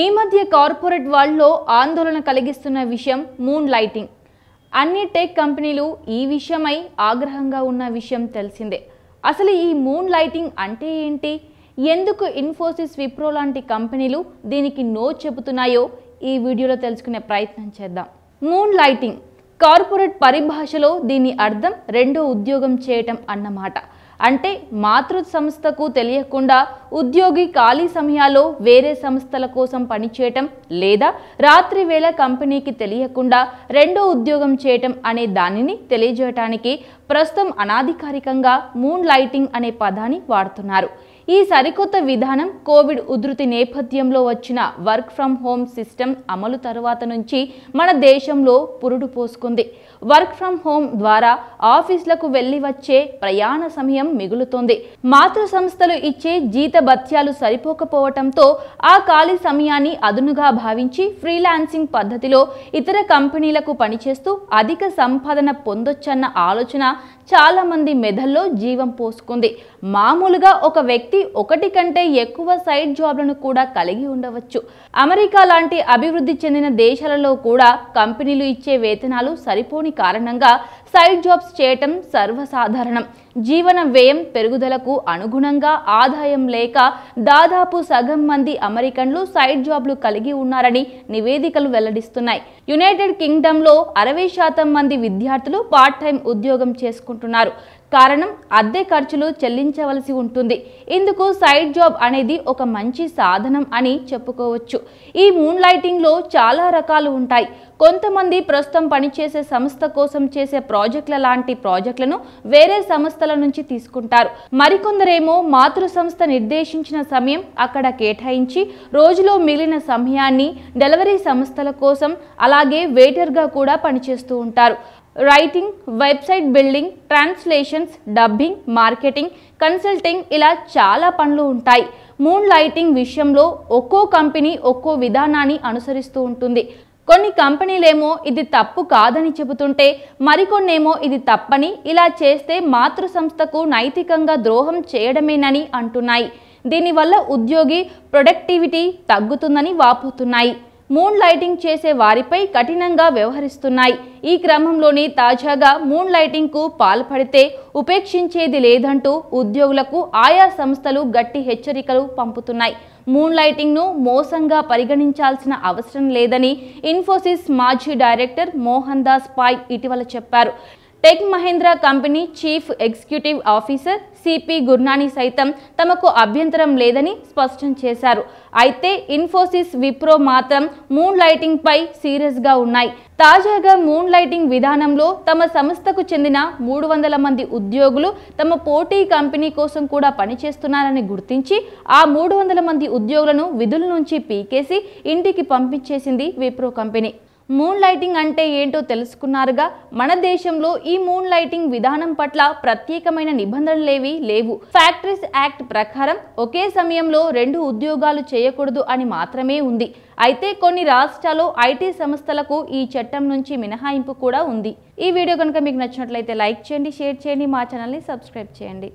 ఈ మధ్య కార్పొరేట్ వరల్డ్లో ఆందోళన కలిగిస్తున్న విషయం మూన్ లైటింగ్ అన్ని టెక్ కంపెనీలు ఈ విషయమై ఆగ్రహంగా ఉన్న విషయం తెలిసిందే అసలు ఈ మూన్ లైటింగ్ అంటే ఏంటి ఎందుకు ఇన్ఫోసిస్ విప్రో లాంటి కంపెనీలు దీనికి నో చెబుతున్నాయో ఈ వీడియోలో తెలుసుకునే ప్రయత్నం చేద్దాం మూన్ లైటింగ్ కార్పొరేట్ పరిభాషలో దీని అర్థం రెండో ఉద్యోగం చేయటం అన్నమాట అంటే మాతృ సంస్థకు తెలియకుండా ఉద్యోగి ఖాళీ సమయాల్లో వేరే సంస్థల కోసం పనిచేయటం లేదా రాత్రి వేళ కంపెనీకి తెలియకుండా రెండో ఉద్యోగం చేయటం అనే దానిని తెలియజేయటానికి ప్రస్తుతం అనాధికారికంగా మూన్ లైటింగ్ అనే పదాన్ని వాడుతున్నారు ఈ సరికొత్త విధానం కోవిడ్ ఉధృతి నేపథ్యంలో వచ్చిన వర్క్ ఫ్రమ్ హోమ్ సిస్టమ్ అమలు తరువాత నుంచి మన దేశంలో పురుడు పోసుకుంది వర్క్ ఫ్రమ్ హోమ్ ద్వారా ఆఫీసులకు వెళ్లి వచ్చే ప్రయాణ సమయం మిగులుతోంది మాతృ సంస్థలు ఇచ్చే జీత భత్యాలు సరిపోకపోవటంతో ఆ ఖాళీ సమయాన్ని అదునుగా భావించి ఫ్రీలాన్సింగ్ పద్ధతిలో ఇతర కంపెనీలకు పనిచేస్తూ అధిక సంపాదన పొందొచ్చన్న ఆలోచన చాలామంది మెదల్లో జీవం పోసుకుంది మామూలుగా ఒక వ్యక్తి ఒకటి కంటే ఎక్కువ సైడ్ జాబ్లను కూడా కలిగి ఉండవచ్చు అమెరికా లాంటి అభివృద్ధి చెందిన దేశాలలో కూడా కంపెనీలు ఇచ్చే వేతనాలు సరిపోని కారణంగా సైడ్ జాబ్స్ చేయటం సర్వసాధారణం జీవన వ్యయం పెరుగుదలకు అనుగుణంగా ఆదాయం లేక దాదాపు సగం మంది అమెరికన్లు సైడ్ జాబ్లు కలిగి ఉన్నారని నివేదికలు వెల్లడిస్తున్నాయి యునైటెడ్ కింగ్డమ్లో అరవై శాతం మంది విద్యార్థులు పార్ట్ టైం ఉద్యోగం చేసుకుంటున్నారు కారణం అద్దె ఖర్చులు చెల్లించవలసి ఉంటుంది ఇందుకు సైడ్ జాబ్ అనేది ఒక మంచి సాధనం అని చెప్పుకోవచ్చు ఈ మూన్ లైటింగ్లో చాలా రకాలు ఉంటాయి కొంతమంది ప్రస్తుతం పనిచేసే సంస్థ కోసం చేసే ప్రాజెక్టుల లాంటి ప్రాజెక్టులను వేరే సంస్థల నుంచి తీసుకుంటారు మరికొందరేమో మాతృ సంస్థ నిర్దేశించిన సమయం అక్కడ కేటాయించి రోజులో మిగిలిన సమయాన్ని డెలివరీ సంస్థల కోసం అలాగే వెయిటర్గా కూడా పనిచేస్తూ ఉంటారు writing website building translations dubbing marketing consulting ఇలా చాలా పనులు ఉంటాయి మూన్ లైటింగ్ విషయంలో ఒక్కో కంపెనీ ఒక్కో విధానాన్ని అనుసరిస్తూ ఉంటుంది కొన్ని కంపెనీలేమో ఇది తప్పు కాదని చెబుతుంటే మరికొన్నేమో ఇది తప్పని ఇలా చేస్తే మాతృ సంస్థకు నైతికంగా ద్రోహం చేయడమేనని అంటున్నాయి దీనివల్ల ఉద్యోగి ప్రొడక్టివిటీ తగ్గుతుందని వాపోతున్నాయి మూన్ లైటింగ్ చేసే వారిపై కఠినంగా వ్యవహరిస్తున్నాయి ఈ క్రమంలోనే తాజాగా మూన్ లైటింగ్కు పాల్పడితే ఉపేక్షించేది లేదంటూ ఉద్యోగులకు ఆయా సంస్థలు గట్టి హెచ్చరికలు పంపుతున్నాయి మూన్ లైటింగ్ను మోసంగా పరిగణించాల్సిన అవసరం లేదని ఇన్ఫోసిస్ మాజీ డైరెక్టర్ మోహన్ దాస్ పాయ్ ఇటీవల చెప్పారు tech Mahindra company chief executive officer CP Gurnani సైతం తమకు అభ్యంతరం లేదని స్పష్టం చేశారు అయితే ఇన్ఫోసిస్ విప్రో మాత్రం మూన్ లైటింగ్ పై సీరియస్ గా ఉన్నాయి తాజాగా మూన్ లైటింగ్ విధానంలో తమ సంస్థకు చెందిన మూడు వందల మంది ఉద్యోగులు తమ పోటీ కంపెనీ కోసం కూడా పనిచేస్తున్నారని గుర్తించి ఆ మూడు వందల మంది ఉద్యోగులను విధుల నుంచి పీకేసి ఇంటికి పంపించేసింది విప్రో కంపెనీ మూన్ లైటింగ్ అంటే ఏంటో తెలుసుకున్నారుగా మన దేశంలో ఈ మూన్ లైటింగ్ విధానం పట్ల ప్రత్యేకమైన నిబంధనలేవి లేవు ఫ్యాక్టరీస్ యాక్ట్ ప్రకారం ఒకే సమయంలో రెండు ఉద్యోగాలు చేయకూడదు అని మాత్రమే ఉంది అయితే కొన్ని రాష్ట్రాలు ఐటీ సంస్థలకు ఈ చట్టం నుంచి మినహాయింపు కూడా ఉంది ఈ వీడియో కనుక మీకు నచ్చినట్లయితే లైక్ చేయండి షేర్ చేయండి మా ఛానల్ని సబ్స్క్రైబ్ చేయండి